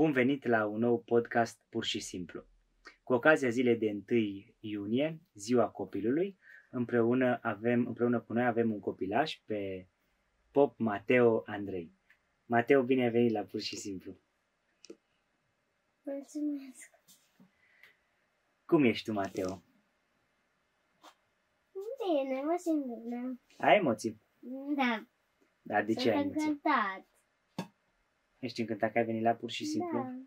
Bun venit la un nou podcast pur și simplu. Cu ocazia zilei de 1 iunie, ziua copilului, împreună, avem, împreună cu noi avem un copilaș pe Pop Mateo Andrei. Mateo, bine ai venit la pur și simplu. Mulțumesc. Cum ești tu, Mateo? Bine, mă simt bine. Ai emoții? Da. Da, de Sunt ce ai emoții? Ești încântat că ai venit la pur și da. simplu? Da.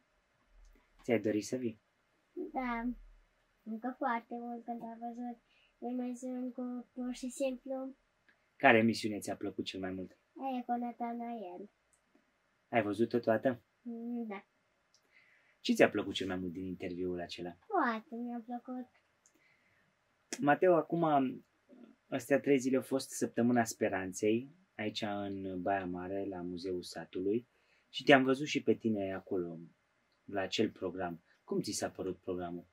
Ți-ai dorit să vii? Da. Încă foarte mult când am văzut emisiuni cu pur și simplu. Care emisiune ți-a plăcut cel mai mult? E cu Nathanael. Ai văzut-o toată? Mm, da. Ce ți-a plăcut cel mai mult din interviul acela? Foarte mi-a plăcut. Mateo, acum astea trei zile au fost săptămâna speranței aici în Baia Mare, la Muzeul Satului. Și te-am văzut și pe tine acolo, la acel program. Cum ți s-a părut programul?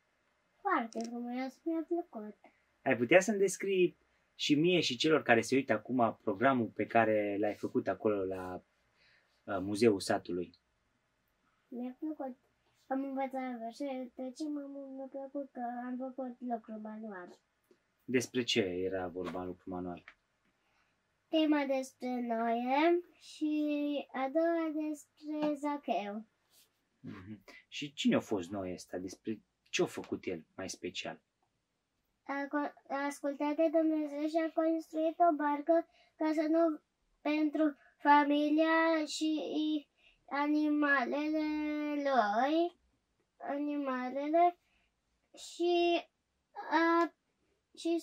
Foarte frumos, mi-a plăcut. Ai putea să-mi descrii și mie și celor care se uită acum programul pe care l-ai făcut acolo la uh, Muzeul Satului? Mi-a plăcut. Am învățat de ce m-a plăcut că am făcut lucru manual. Despre ce era vorba lucru manual? prima despre Noe și a doua despre Zacheu. Mm-hmm. Și cine a fost Noe ăsta? Despre ce a făcut el mai special? A, a ascultat de Dumnezeu și a construit o barcă ca să nu pentru familia și animalele lui, animalele și, a, și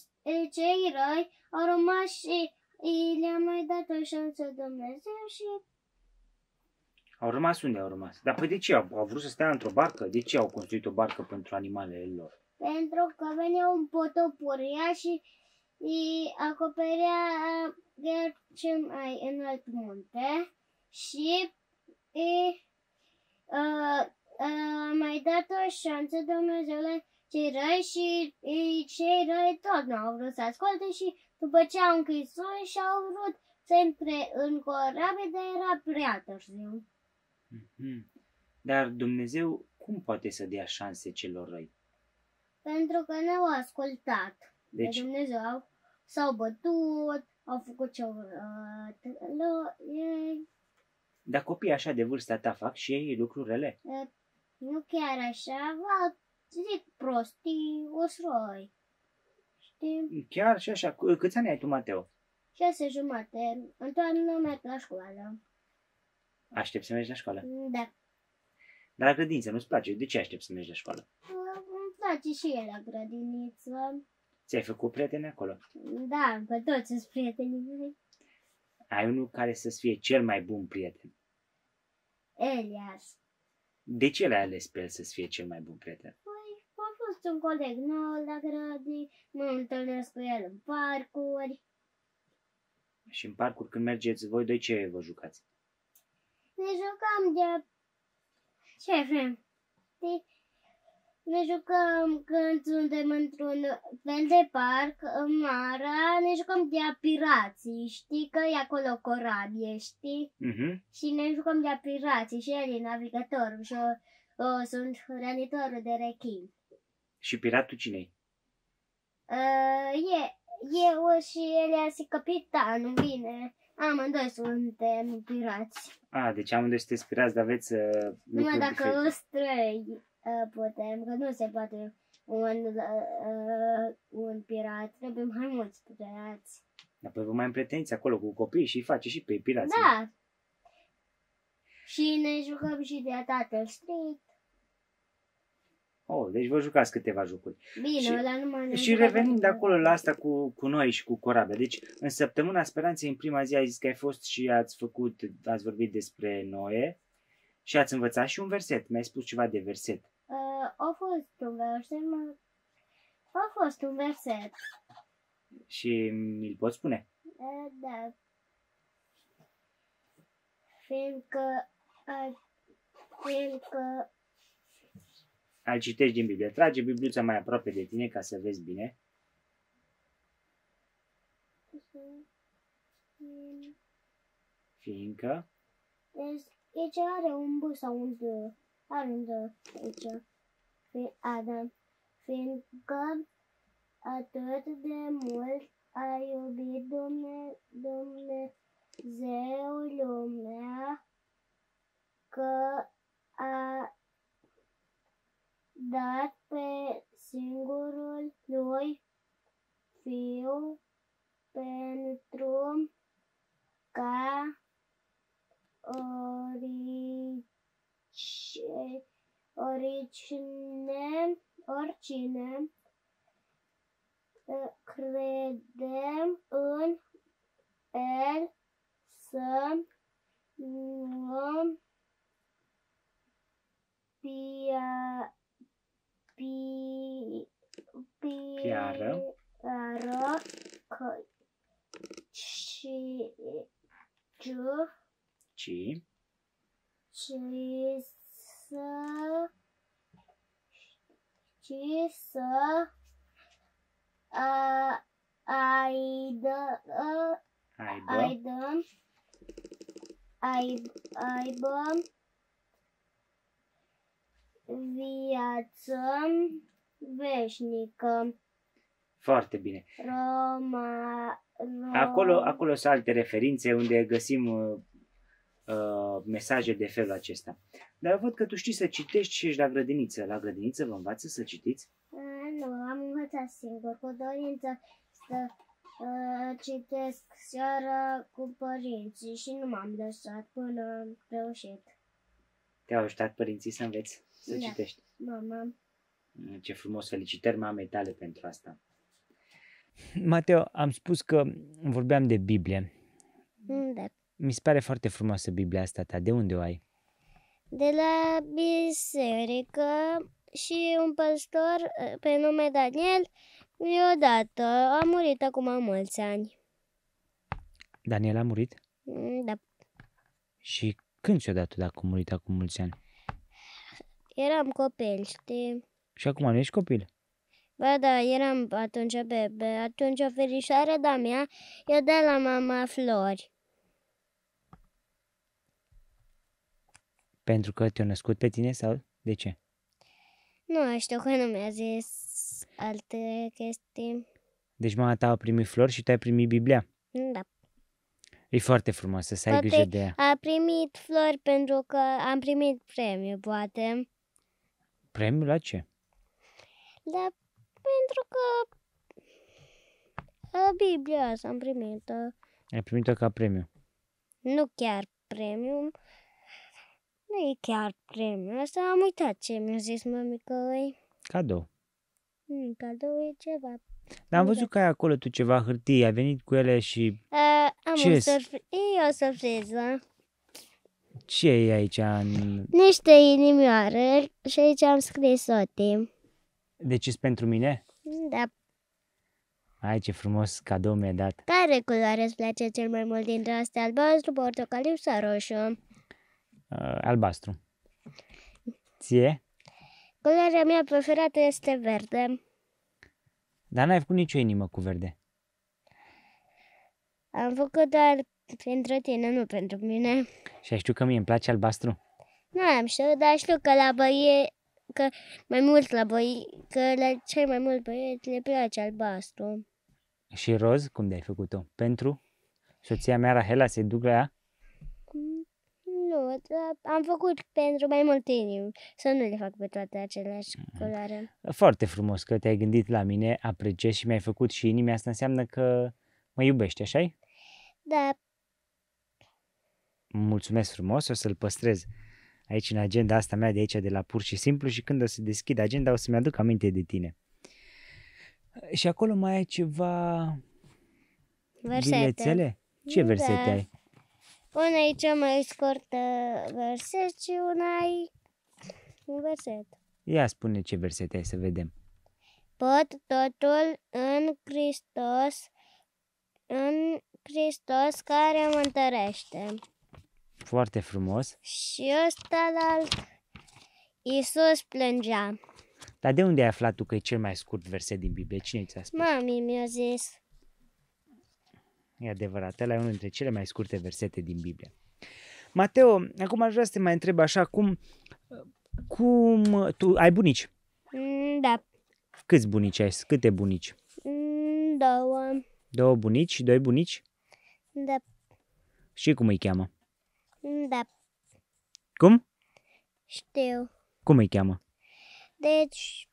cei răi au rămas și I le-a mai dat o șansă Dumnezeu și... Au rămas unde au rămas? Dar păi de ce? Au, au vrut să stea într-o barcă? De ce au construit o barcă pentru animalele lor? Pentru că venea un potop uria și îi acoperea chiar cel mai înalt munte și îi a, ă, a ă, mai dat o șansă Dumnezeu la cei răi și cei răi tot nu au vrut să asculte și după ce au închis-o și au vrut să intre în corabie, dar era prea târziu. Mm-hmm. Dar Dumnezeu cum poate să dea șanse celor răi? Pentru că ne au ascultat deci... de Dumnezeu, au, s-au bătut, au făcut ce au vrut. Dar copiii așa de vârsta ta fac și ei lucruri rele? Nu chiar așa, vă zic prostii, usroi știi? Chiar și așa. Câți ani ai tu, Mateo? Șase jumate. În toamnă merg la școală. Aștept să mergi la școală? Da. Dar la grădiniță nu-ți place? De ce aștept să mergi la școală? Îmi place și el la grădiniță. Ți-ai făcut prieteni acolo? Da, pe toți sunt prieteni mei. Ai unul care să-ți fie cel mai bun prieten? Elias. De ce l-ai ales pe el să-ți fie cel mai bun prieten? fost un coleg nou la grădini, mă întâlnesc cu el în parcuri. Și în parcuri când mergeți voi doi ce vă jucați? Ne jucam de... ce vrem? De... Ne jucăm când suntem într-un fel de parc, în mara, ne jucăm de pirații, știi că e acolo corabie, știi? Uh-huh. Și ne jucăm de pirații și el e navigatorul și eu, eu sunt hrănitorul de rechin. Și piratul cine-i? Uh, e, eu și Elias și capitanul, bine. Amândoi suntem pirați. A, deci amândoi sunteți pirați, dar aveți uh, Numai dacă o străi uh, putem, că nu se poate un, uh, un pirat, trebuie mai mulți pirați. Dar păi vă mai împreteniți acolo cu copii și face și pe pirați. Da. Și ne jucăm și de Tatăl Strict. Oh, deci vă jucați câteva jocuri. Bine, și, dar nu m-am Și revenind de acolo la asta cu, cu noi și cu corabia. Deci, în săptămâna speranței, în prima zi ai zis că ai fost și ați făcut, ați vorbit despre Noe și ați învățat și un verset. Mi-ai spus ceva de verset. Uh, a fost un verset, mă... A fost un verset. Și mi-l poți spune? Uh, da. Fiindcă, uh, fiindcă al citești din Biblie. Trage Bibliuța mai aproape de tine ca să vezi bine. Fiindcă? Deci, aici are un B sau un D. Are un D aici. Adam. Fiindcă atât de mult a iubit Dumne, Dumnezeu lumea că a dar pe singurul lui fiu pentru ca orice, oricine, oricine ă, credem în el să nu pia Rocă. Rocă. Și... Giu. Ci. Și să... Și să... A, aidă... Aidă. Aidă. Aib, aibă viață veșnică. Foarte bine. Roma, Roma. Acolo, acolo sunt alte referințe unde găsim uh, uh, mesaje de felul acesta. Dar văd că tu știi să citești și ești la grădiniță. La grădiniță vă învață să citiți? Uh, nu, am învățat singur, cu dorință să uh, citesc seara cu părinții și nu m-am lăsat până am reușit. Te-au ajutat părinții să înveți să da. citești? Mama. Ce frumos, felicitări mamei tale pentru asta. Mateo, am spus că vorbeam de Biblie. Da. Mi se pare foarte frumoasă Biblia asta ta. De unde o ai? De la biserică și un pastor ă, pe nume Daniel mi-o dat. A murit acum mulți ani. Daniel a murit? Mm, da. Și când ți-o dat dacă a murit acum mulți ani? Eram copil, știi? Și acum nu ești copil? Ba da, eram atunci bebe, atunci o ferișoară de-a mea eu de la mama flori. Pentru că te-a născut pe tine sau de ce? Nu știu că nu mi-a zis alte chestii. Deci mama ta a primit flori și tu ai primit Biblia? Da. E foarte frumoasă, să ai grijă de ea. A primit flori pentru că am primit premiu, poate. Premiu la ce? La da, pentru că Biblia asta am primit Ai primit-o ca premiu. Nu chiar premiu. Nu e chiar premiu. Asta am uitat ce mi-a zis mami că Cadou. Mm, cadou e ceva. Dar am văzut că ai acolo tu ceva hârtii, ai venit cu ele și... Uh, am ce o, surpri- e o surpriză. Ce e aici? În... Niște inimioare și aici am scris o timp. Decis pentru mine? Da. Ai, ce frumos cadou mi-ai dat. Care culoare îți place cel mai mult dintre astea? Albastru, portocaliu sau roșu? Uh, albastru. Ție? Culoarea mea preferată este verde. Dar n-ai făcut nicio inimă cu verde. Am făcut doar pentru tine, nu pentru mine. Și ai știu că mie îmi place albastru? Nu am știu, dar știu că la băie că mai mult la băi, că la cei mai mult băieți le place albastru. Și roz, cum de-ai făcut-o? Pentru soția mea, Rahela, se duc la ea? Nu, am făcut pentru mai multe inimi, să nu le fac pe toate aceleași mm. culoare. Foarte frumos că te-ai gândit la mine, apreciez și mi-ai făcut și inimi, asta înseamnă că mă iubești, așa -i? Da. Mulțumesc frumos, o să-l păstrez aici în agenda asta mea de aici de la pur și simplu și când o să deschid agenda o să-mi aduc aminte de tine. Și acolo mai ai ceva versete. bilețele? Ce da. versete da. ai? Una e cea mai scurtă verset și una e un verset. Ia spune ce verset ai să vedem. Pot totul în Hristos, în Hristos care mă întărește. Foarte frumos. Și ăsta la Iisus plângea. Dar de unde ai aflat tu că e cel mai scurt verset din Biblie? Cine ți-a spus? Mami mi-a zis. E adevărat, ăla e unul dintre cele mai scurte versete din Biblie. Mateo, acum aș vrea să te mai întreb așa, cum, cum, tu ai bunici? Mm, da. Câți bunici ai? Câte bunici? Mm, două. Două bunici? Doi bunici? Da. Și cum îi cheamă? Da. Cum? Știu. Cum îi cheamă? Deci,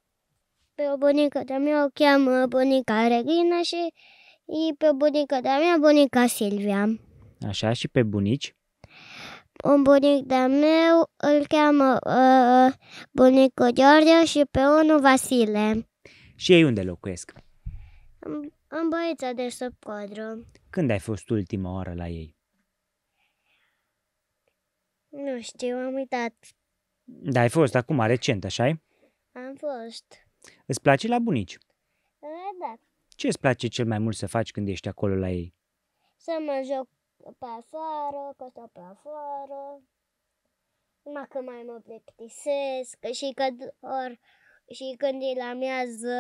pe o bunică de-a mea o cheamă bunica Regina și e pe o bunică de-a mea bunica Silvia. Așa, și pe bunici? Un bunic de meu îl cheamă uh, bunicul George și pe unul Vasile. Și ei unde locuiesc? În, în băița de sub codru. Când ai fost ultima oară la ei? Nu știu, am uitat. Da, ai fost acum, recent, așa -i? Am fost. Îți place la bunici? Da. Ce îți place cel mai mult să faci când ești acolo la ei? Să mă joc pe afară, că stau pe afară. Mă că mai mă plictisesc și când, or, și când e la miază,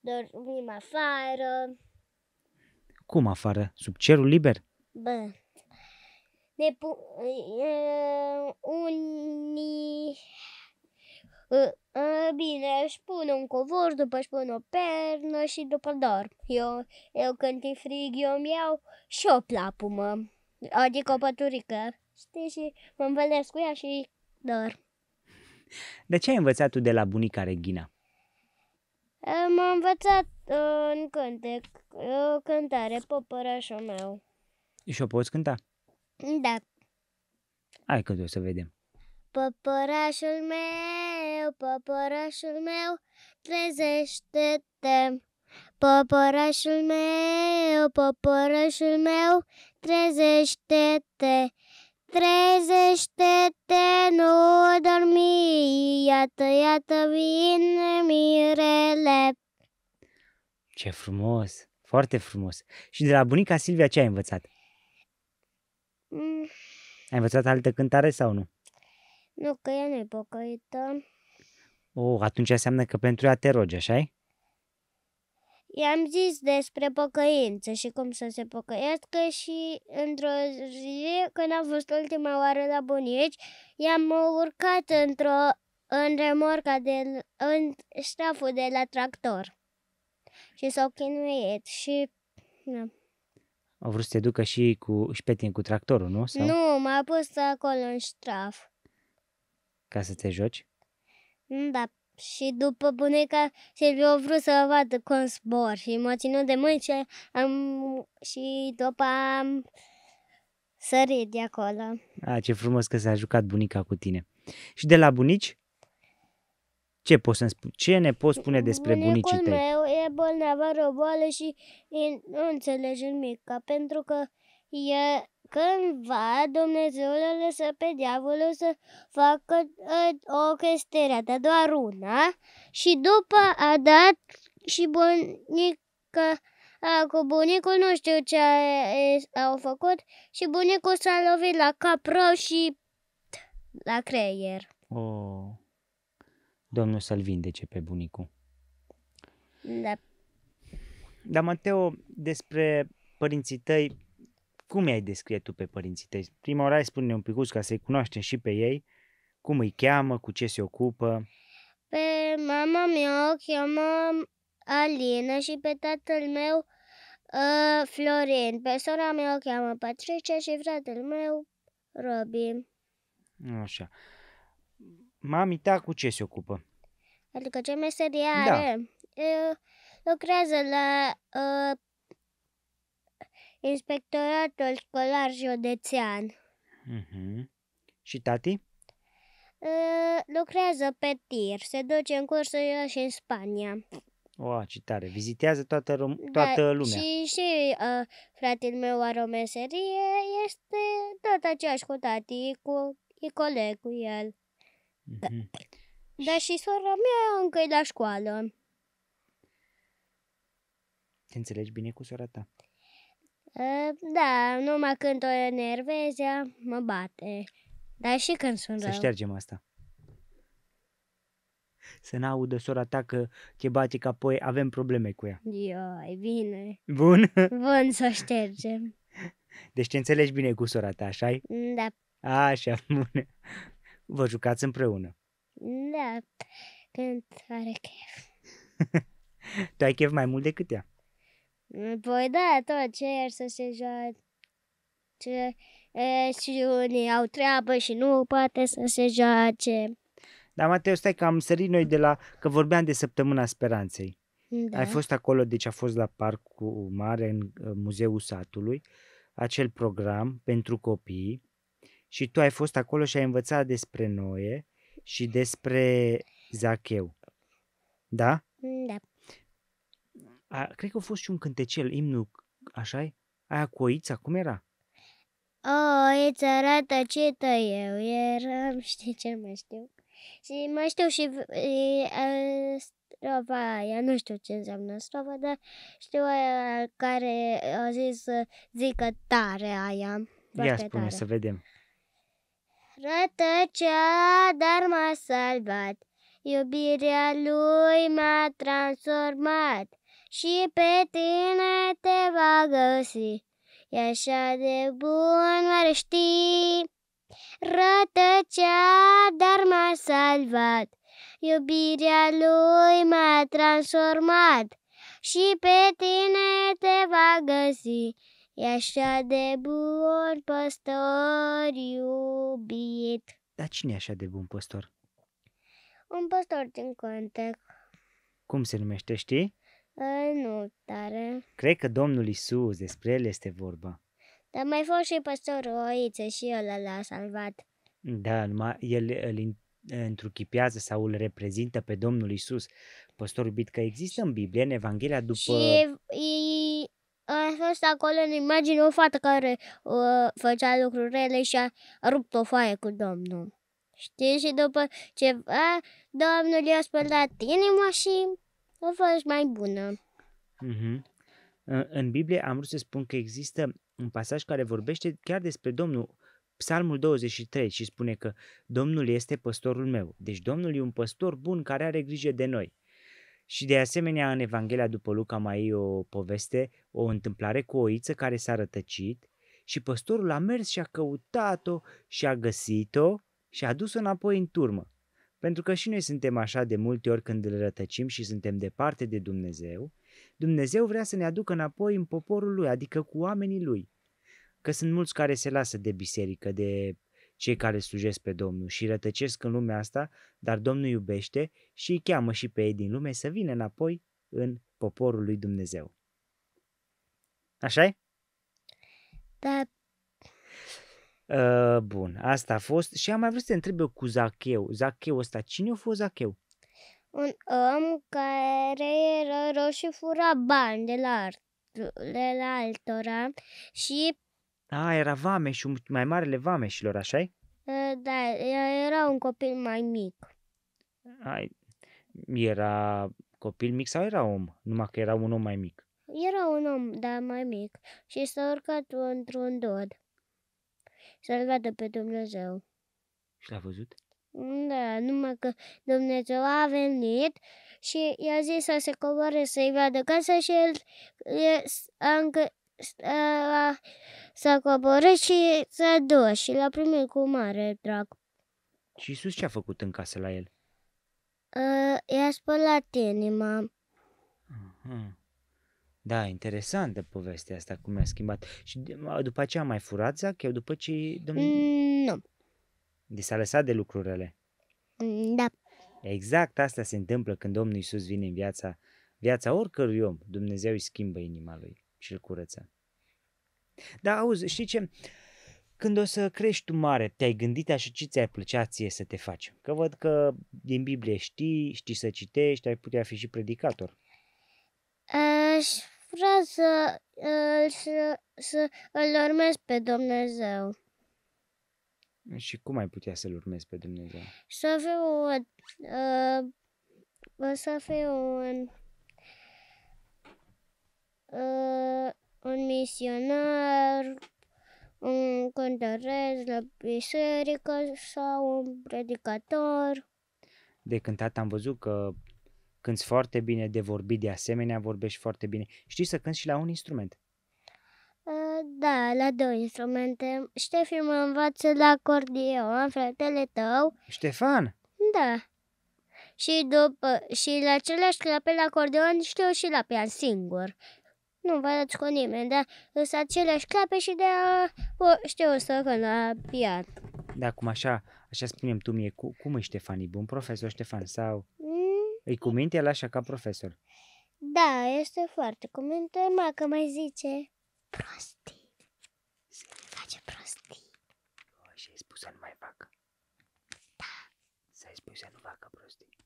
dormim afară. Cum afară? Sub cerul liber? Bă ne uh, unii... Uh, uh, bine, își pun un covor, după își pun o pernă și după dorm. Eu, eu când e frig, eu îmi iau și o plapumă, adică o păturică. Știi, și mă învălesc cu ea și dorm. De ce ai învățat tu de la bunica Regina? M-a învățat uh, în cântec, o cântare, popărașul meu. Și o poți cânta? Da. Hai că o să vedem. Păpărașul meu, păpărașul meu, trezește-te. Păpărașul meu, păpărașul meu, trezește-te. Trezește-te, nu dormi, iată, iată vine mirele. Ce frumos, foarte frumos. Și de la bunica Silvia ce ai învățat? Mm. Ai învățat altă cântare sau nu? Nu, că ea nu e pocăită. Oh, atunci înseamnă că pentru ea te rogi, așa -i? I-am zis despre pocăință și cum să se pocăiască și într-o zi, când am fost ultima oară la bunici, i-am urcat într-o în remorca de, în ștaful de la tractor și s-au chinuit și... Nu. Au vrut să te ducă și cu, și pe tine cu tractorul, nu? Sau? Nu, m-a pus acolo în ștraf. Ca să te joci? Mm, da, și după bunica Silviu a vrut să vadă cum zbor și m-a ținut de mâini și, am, și după am sărit de acolo. A, ce frumos că s-a jucat bunica cu tine. Și de la bunici ce, poți să spui? Ce ne poți spune despre Bunicul bunicii tăi? meu e bolnavă roboală și nu înțelege nimic, pentru că e cândva Dumnezeu l-a lăsat pe diavolul să facă ă, o chestie, dar doar una, și după a dat și bunica a, cu bunicul nu știu ce a, a, au făcut și bunicul s-a lovit la cap și la creier. Oh. Domnul să-l vindece pe bunicul. Da. Dar, Mateo, despre părinții tăi, cum i-ai descrie tu pe părinții tăi? Prima oară spune un picuț ca să-i cunoaștem și pe ei, cum îi cheamă, cu ce se ocupă. Pe mama mea o cheamă Alina și pe tatăl meu uh, ă, Florin. Pe sora mea o cheamă Patricia și fratele meu Robin. Așa. Mami ta cu ce se ocupă? Adică ce meserie da. are? Da. Eu, lucrează la uh, Inspectoratul Școlar Județean. Uh-huh. Și tati? Uh, lucrează pe tir, se duce în cursuri și în Spania. O, oh, ce tare! Vizitează toată, rom- da, toată lumea. Și, și uh, fratele meu are o meserie, este tot aceeași cu tati, cu, e coleg cu el. Da. Mhm. Dar și sora mea încă e la școală. Te înțelegi bine cu sora ta? Ă, da, numai când o enervezi, mă bate. Dar și când sunt Să ștergem asta. Să n-audă sora ta că te bate că apoi avem probleme cu ea. Ioi, bine. Bun? Bun să ștergem. Deci te înțelegi bine cu sora ta, așa Da. Așa, bun. Vă jucați împreună. Da, când are chef. tu ai chef mai mult decât ea. Păi da, tot ce să se joace e, și unii au treabă și nu poate să se joace. Dar, Mateu, stai că am sărit noi de la... că vorbeam de Săptămâna Speranței. Da. Ai fost acolo, deci a fost la Parcul Mare, în Muzeul Satului, acel program pentru copii și tu ai fost acolo și ai învățat despre Noe și despre Zacheu. Da? Mm, da. A, cred că a fost și un cântecel, imnul, așa -i? Aia cu oița, cum era? O, îți arată ce eu eram, știi ce mai știu. Și mai știu și e, e, strofa aia, nu știu ce înseamnă strofa, dar știu aia care a zis zică tare aia. Ia spune tare. să vedem. Rătăcea, dar m-a salvat. Iubirea lui m-a transformat și pe tine te va găsi. E așa de bun, ar știi. Rătăcea, dar m-a salvat. Iubirea lui m-a transformat și pe tine te va găsi. E așa de bun păstor iubit. Dar cine e așa de bun păstor? Un păstor din contec. Cum se numește, știi? E, nu tare. Cred că Domnul Isus, despre el este vorba. Dar mai fost și păstorul Oiță și el l-a salvat. Da, numai el îl întruchipează sau îl reprezintă pe Domnul Isus, păstor iubit, că există în Biblie, în Evanghelia după... Și fost acolo în imagine o fată care uh, făcea lucruri rele și a rupt o foaie cu Domnul. Știi? Și după ceva, Domnul i-a spălat inima și a fost mai bună. Mm-hmm. În Biblie am vrut să spun că există un pasaj care vorbește chiar despre Domnul, Psalmul 23 și spune că Domnul este păstorul meu. Deci Domnul e un păstor bun care are grijă de noi. Și de asemenea, în Evanghelia după Luca mai e o poveste, o întâmplare cu o oiță care s-a rătăcit și păstorul a mers și a căutat-o și a găsit-o și a dus-o înapoi în turmă. Pentru că și noi suntem așa de multe ori când îl rătăcim și suntem departe de Dumnezeu, Dumnezeu vrea să ne aducă înapoi în poporul lui, adică cu oamenii lui. Că sunt mulți care se lasă de biserică, de cei care slujesc pe Domnul și rătăcesc în lumea asta, dar Domnul iubește și îi cheamă și pe ei din lume să vină înapoi în poporul lui Dumnezeu. așa e? Da. Uh, bun, asta a fost. Și am mai vrut să te întreb eu cu Zacheu. Zacheu ăsta, cine a fost Zacheu? Un om care era roșu și fura bani de la, de la altora și a, era vameșul, mai marele vameșilor, așa e? Da, era un copil mai mic. Ai, era copil mic sau era om? Numai că era un om mai mic. Era un om, dar mai mic. Și s-a urcat într-un dod. Să-l vadă pe Dumnezeu. Și l-a văzut? Da, numai că Dumnezeu a venit și i-a zis să se coboare să-i vadă casa și el, el a, încă, să a coborât și s-a dus și l-a primit cu mare drag. Și Iisus ce a făcut în casă la el? Uh, i-a spălat inima. Uh-huh. Da, interesantă povestea asta, cum mi-a schimbat. Și după aceea a mai furat, Zac? Eu după ce... Domn... Mm, nu. de s-a lăsat de lucrurile. Mm, da. Exact asta se întâmplă când Domnul Iisus vine în viața, viața oricărui om. Dumnezeu îi schimbă inima lui și îl curăța. Dar auzi, știi ce? Când o să crești tu mare, te-ai gândit așa ce ți-ar plăcea ție să te faci? Că văd că din Biblie știi, știi să citești, ai putea fi și predicator. Aș vrea să, uh, să, să îl urmez pe Dumnezeu. Și cum ai putea să-L urmezi pe Dumnezeu? Să fiu, uh, să fiu un uh, un misionar, un cântăreț la biserică sau un predicator. De cântat am văzut că cânti foarte bine, de vorbit de asemenea vorbești foarte bine. Știi să cânti și la un instrument? Eh, da, la două instrumente. Ștefi mă învață la acordeon, fratele tău. Ștefan? Da. Și după și la același clape la acordeon știu și la pian singur. Nu vă arăți cu nimeni, dar sunt aceleași clape și de a, o, știu o să la pian. Da, cum așa, așa spunem tu mie, cu, cum e Ștefan? E bun profesor Ștefan sau... Mm. Îi cu minte el așa ca profesor? Da, este foarte cu minte, mă, că mai zice prostii. Se face prostii. O, și ai spus să nu mai facă. Da. Să ai spus să nu facă prostii.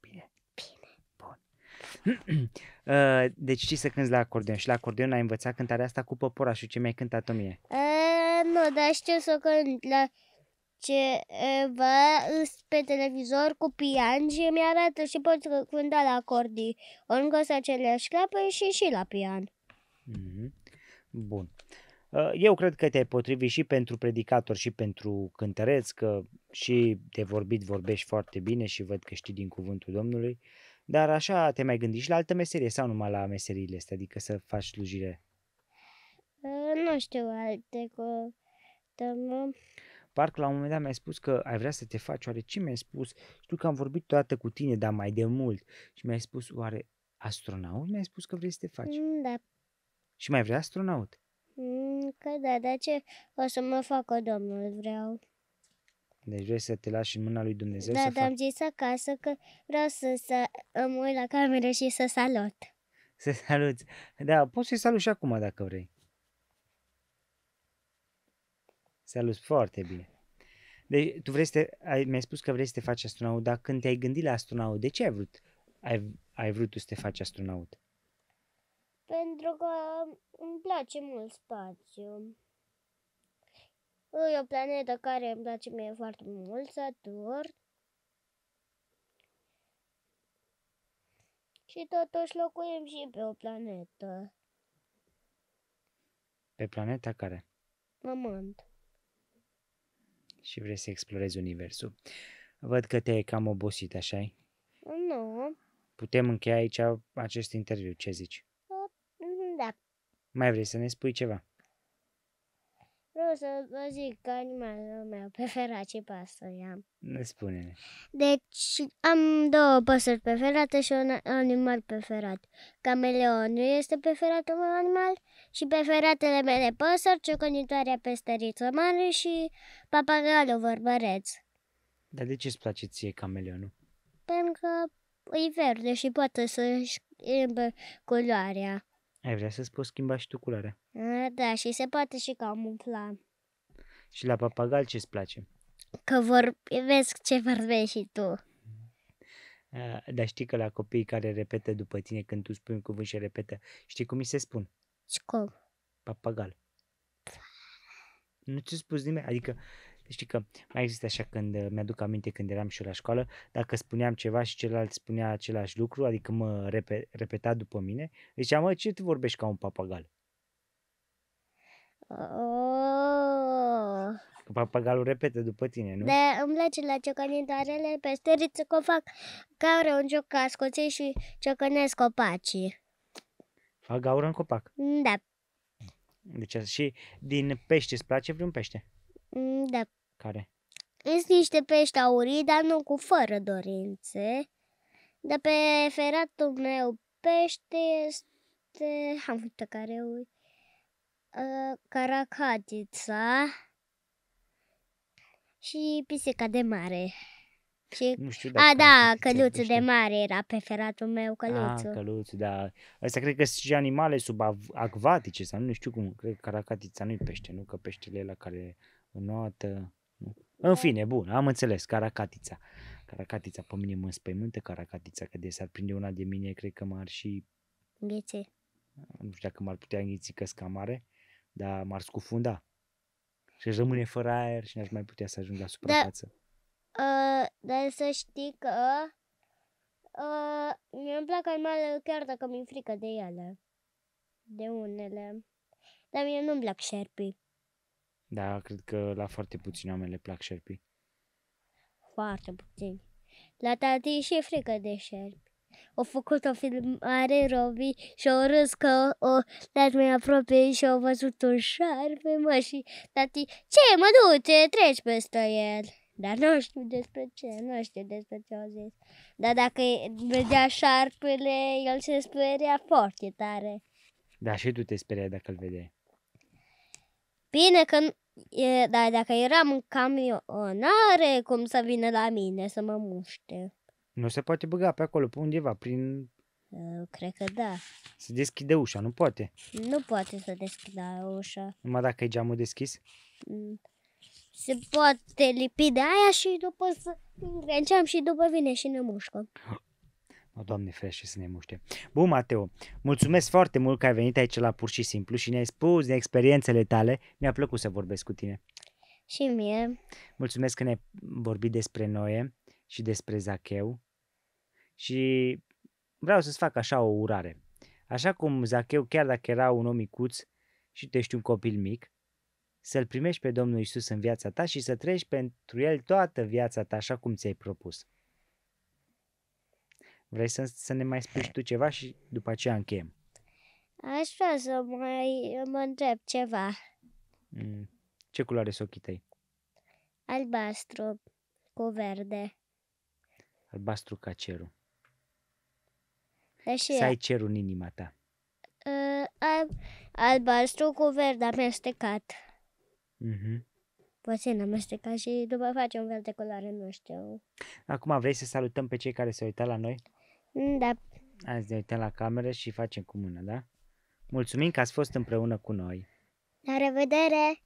Bine? Bine. Bun. Uh, deci știi să cânti la acordeon și la acordeon ai învățat cântarea asta cu păpora și ce mi-ai cântat-o mie. E, nu, dar știu să cânt la ceva pe televizor cu pian și mi arată și pot cânta la acordeon încă să aceleași clapă și și la pian. Mm-hmm. Bun. Uh, eu cred că te-ai potrivit și pentru predicator și pentru cântăreț, că și de vorbit vorbești foarte bine și văd că știi din cuvântul Domnului. Uh, dar așa te mai gândi și la altă meserie sau numai la meseriile astea, adică să faci slujire? Ă, nu știu alte cu tămă. Parcă la un moment dat mi-ai spus că ai vrea să te faci, oare ce mi-ai spus? Știu că am vorbit toată cu tine, dar mai de mult. Și mi-ai spus, oare astronaut? Mi-ai spus că vrei să te faci. Mm, da. Și mai vrea astronaut? Mm, că da, dar ce o să mă facă domnul, vreau. Deci vrei să te lași în mâna lui Dumnezeu da, să dar am zis acasă că vreau să, să mă uit la cameră și să salut. Să salut? Da, poți să-i salut și acum dacă vrei. Salut foarte bine. Deci tu vrei să te, ai, mi-ai spus că vrei să te faci astronaut, dar când te-ai gândit la astronaut, de ce ai vrut? Ai, ai vrut tu să te faci astronaut? Pentru că îmi place mult spațiu. E o planetă care îmi place mie foarte mult, Saturn. Și totuși locuim și pe o planetă. Pe planeta care? Pământ. Și vrei să explorezi universul. Văd că te-ai cam obosit, așa -i? Nu. Putem încheia aici acest interviu, ce zici? Da. Mai vrei să ne spui ceva? Vreau să vă zic că animalul meu preferat ce păsări am. Ne spune-ne. Deci am două păsări preferate și un animal preferat. Cameleonul este preferatul meu animal și preferatele mele păsări, ciocănitoarea pestăriță mare și papagalul vorbăreț. Dar de ce îți place ție cameleonul? Pentru că e verde și poate să-și schimbe culoarea. Ai vrea să-ți poți schimba și tu culoarea? Eh, da, și se poate și camufla. Și la papagal ce îți place? Că vorbesc ce vorbești și tu. Eh, dar știi că la copiii care repetă după tine când tu spui un cuvânt și repetă, știi cum îi se spun? Și cum? Papagal. Nu ți-a spus nimeni? Adică, știi că mai există așa când eh, mi-aduc aminte când eram și eu la școală, dacă spuneam ceva și celălalt spunea același lucru, adică mă repe, repeta după mine, ziceam, mă, ce tu vorbești ca un papagal? Că papagalul repete după tine, nu? Da, îmi place la ciocanitoarele pe steriță că o fac gaură un joc ca scoței și ciocănesc copacii. Fac gaură în copac? Da. Deci și din pește îți place vreun pește? Mm, da. Care? Sunt niște pești aurii, dar nu cu fără dorințe. Dar pe feratul meu pește este... Am uitat care uit caracatița și pisica de mare. Și... Nu știu dacă A, da, căluțul de mare era preferatul meu, căluțul. A, căluțul, da. Asta cred că sunt și animale subacvatice sau nu știu cum. Cred că caracatița nu-i pește, nu? Că peștele la care înoată... Nu? În da. fine, bun, am înțeles, caracatița. Caracatița, pe mine mă înspăimântă caracatița, că de s-ar prinde una de mine, cred că m-ar și... Ghețe. Nu știu dacă m-ar putea înghiți căsca mare dar m-ar scufunda. Și aș rămâne fără aer și n-aș mai putea să ajung la da. suprafață. Da, uh, dar să știi că uh, ă, mi îmi plac animalele chiar dacă mi-e frică de ele. De unele. Dar mie nu-mi plac șerpii. Da, cred că la foarte puțini oameni le plac șerpii. Foarte puțini. La tati și frică de șerpi o făcut o filmare Robi și au râs că o dat mai aproape și au văzut un șarpe, mă, și tati, ce, mă duce, treci peste el. Dar nu știu despre ce, nu știu despre ce au zis. Dar dacă vedea șarpele, el se speria foarte tare. Da, și tu te speriai dacă îl vedeai. Bine că e, da, dacă eram în camionare, cum să vină la mine să mă muște. Nu se poate băga pe acolo, pe undeva, prin... Eu ă, cred că da. Se deschide ușa, nu poate. Nu poate să deschidă ușa. Numai dacă e geamul deschis? Mm. Se poate lipi de aia și după să îngrenceam și după vine și ne mușcă. O, Doamne ferește să ne muște. Bun, Mateo, mulțumesc foarte mult că ai venit aici la Pur și Simplu și ne-ai spus de experiențele tale. Mi-a plăcut să vorbesc cu tine. Și mie. Mulțumesc că ne-ai vorbit despre noi și despre Zacheu și vreau să-ți fac așa o urare. Așa cum Zacheu, chiar dacă era un om micuț și tu ești un copil mic, să-L primești pe Domnul Isus în viața ta și să treci pentru El toată viața ta așa cum ți-ai propus. Vrei să, să ne mai spui tu ceva și după aceea încheiem? Aș vrea să mai mă întreb ceva. Mm, ce culoare sunt ochii tăi? Albastru cu verde. Albastru ca cerul. Așa da, să ai cerul în inima ta. Uh, albastru cu verde amestecat. Uh-huh. Puțin amestecat și după un fel de culoare, nu știu. Acum vrei să salutăm pe cei care se uită la noi? Mm, da. Azi ne uităm la cameră și facem cu mână, da? Mulțumim că ați fost împreună cu noi. La revedere!